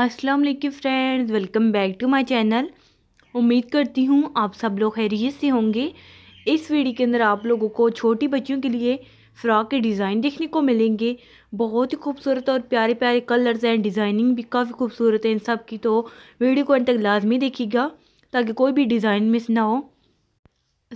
अस्सलाम वालेकुम friends welcome back to my channel उम्मीद करती हूँ आप सब लोग खैरियत से होंगे इस वीडियो के अंदर आप लोगों को छोटी बच्चियों के लिए फ़्रॉक के डिज़ाइन देखने को मिलेंगे बहुत ही खूबसूरत और प्यारे प्यारे कलर्स हैं डिज़ाइनिंग भी काफ़ी खूबसूरत है इन सब की तो वीडियो को अंत तक लाजमी देखिएगा ताकि कोई भी डिज़ाइन मिस ना हो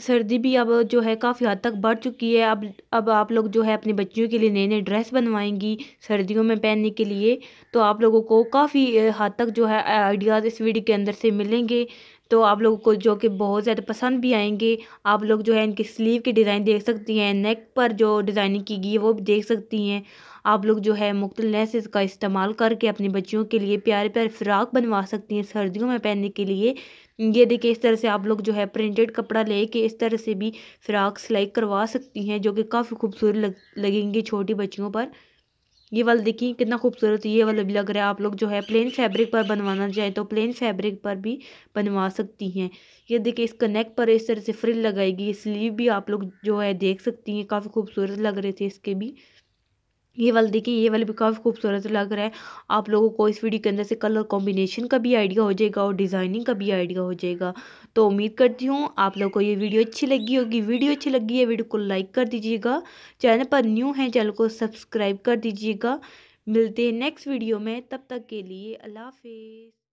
सर्दी भी अब जो है काफ़ी हद तक बढ़ चुकी है अब अब आप लोग जो है अपनी बच्चियों के लिए नए नए ड्रेस बनवाएंगी सर्दियों में पहनने के लिए तो आप लोगों को काफ़ी हद तक जो है आइडियाज़ इस वीडियो के अंदर से मिलेंगे तो आप लोगों को जो कि बहुत ज़्यादा पसंद भी आएंगे आप लोग जो है इनके स्लीव की डिज़ाइन देख सकती हैं नेक पर जो डिज़ाइनिंग की गई है वो भी देख सकती हैं आप लोग जो है मुख्तल लेसेस का इस्तेमाल करके अपने बच्चियों के लिए प्यारे प्यारे फ़्राक बनवा सकती हैं सर्दियों में पहनने के लिए ये देखिए इस तरह से आप लोग जो है प्रिंटेड कपड़ा ले इस तरह से भी फ़्राक सिलाई करवा सकती हैं जो कि काफ़ी खूबसूरत लग, लगेंगी छोटी बच्चियों पर ये वाला देखिए कितना खूबसूरत ये वाला भी लग रहा है आप लोग जो है प्लेन फैब्रिक पर बनवाना चाहें तो प्लेन फैब्रिक पर भी बनवा सकती हैं ये देखिए इसका नेक पर इस तरह से फ्रिल लगाएगी स्लीव भी आप लोग जो है देख सकती हैं काफ़ी खूबसूरत लग रहे थे इसके भी ये वाले देखिए ये वाले भी काफ़ी खूबसूरत लग रहा है आप लोगों को इस वीडियो के अंदर से कलर कॉम्बिनेशन का भी आइडिया हो जाएगा और डिज़ाइनिंग का भी आइडिया हो जाएगा तो उम्मीद करती हूँ आप लोगों को ये वीडियो अच्छी लगी होगी वीडियो अच्छी लगी है वीडियो को लाइक कर दीजिएगा चैनल पर न्यू है चैनल को सब्सक्राइब कर दीजिएगा मिलते हैं नेक्स्ट वीडियो में तब तक के लिए अल्लाह हाफिज़